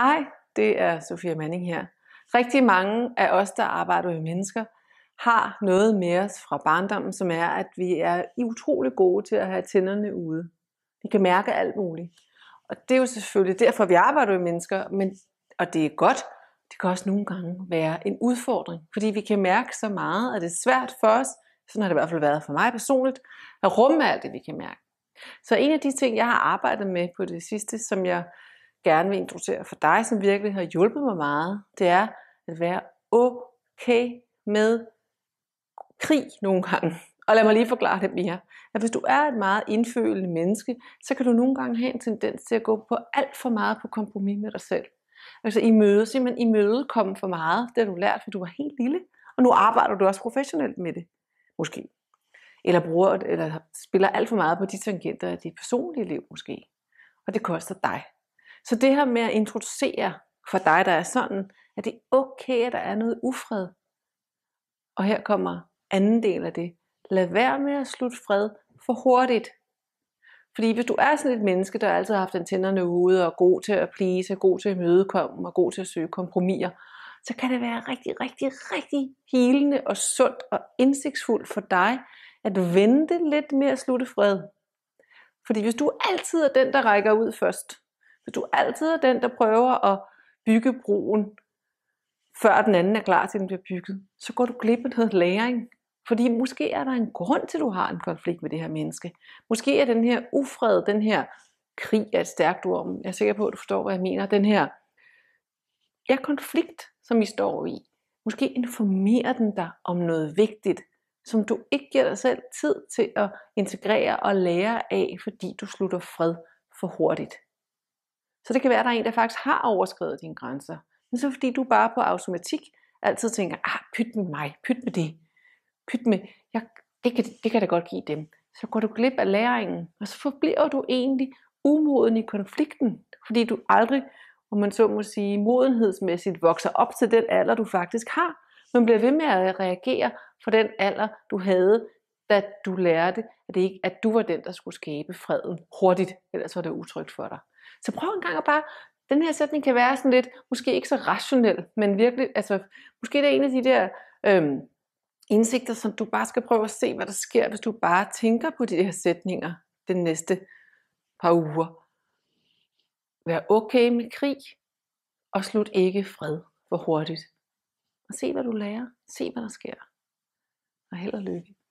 Hej, det er Sofia Manning her. Rigtig mange af os, der arbejder med mennesker, har noget med os fra barndommen, som er, at vi er utrolig gode til at have tænderne ude. Vi kan mærke alt muligt. Og det er jo selvfølgelig derfor, vi arbejder med mennesker, men, og det er godt, det kan også nogle gange være en udfordring, fordi vi kan mærke så meget, at det er svært for os, sådan har det i hvert fald været for mig personligt, at rumme alt det, vi kan mærke. Så en af de ting, jeg har arbejdet med på det sidste, som jeg gerne vil introducere for dig, som virkelig har hjulpet mig meget, det er at være okay med krig nogle gange. Og lad mig lige forklare det mere. At hvis du er et meget indfølende menneske, så kan du nogle gange have en tendens til at gå på alt for meget på kompromis med dig selv. Altså i møde, simpelthen i møde kom for meget, det har du lært, for du var helt lille, og nu arbejder du også professionelt med det, måske. Eller, bruger, eller spiller alt for meget på de tangenter af dit personlige liv, måske. Og det koster dig. Så det her med at introducere for dig, der er sådan, at det er okay, at der er noget ufred. Og her kommer anden del af det. Lad være med at slutte fred for hurtigt. Fordi hvis du er sådan et menneske, der altid har haft antennerne ude, og er god til at please, og god til at mødekomme og god til at søge kompromiser, så kan det være rigtig, rigtig, rigtig helende og sundt og indsigtsfuldt for dig, at vente lidt med at slutte fred. Fordi hvis du altid er den, der rækker ud først, så du er altid den, der prøver at bygge broen, før den anden er klar til, at den bliver bygget. Så går du glip af noget læring. Fordi måske er der en grund til, at du har en konflikt med det her menneske. Måske er den her ufred, den her krig er et stærkt ord. Jeg er sikker på, at du forstår, hvad jeg mener. Den her ja, konflikt, som I står i. Måske informerer den dig om noget vigtigt, som du ikke giver dig selv tid til at integrere og lære af, fordi du slutter fred for hurtigt. Så det kan være, at der er en, der faktisk har overskrevet dine grænser. Men så fordi du bare på automatik altid tænker, ah, pyt med mig, pyt med det, pyt med, jeg, det, kan, det kan da godt give dem. Så går du glip af læringen, og så forbliver du egentlig umoden i konflikten, fordi du aldrig, om man så må sige, modenhedsmæssigt vokser op til den alder, du faktisk har. Man bliver ved med at reagere for den alder, du havde, da du lærte, at, det ikke, at du var den, der skulle skabe freden hurtigt, ellers var det utrygt for dig. Så prøv en gang at bare, den her sætning kan være sådan lidt, måske ikke så rationel, men virkelig, altså, måske det er en af de der øhm, indsigter, som du bare skal prøve at se, hvad der sker, hvis du bare tænker på de her sætninger den næste par uger. Vær okay med krig, og slut ikke fred for hurtigt. Og se, hvad du lærer. Se, hvad der sker. Og held og lykke.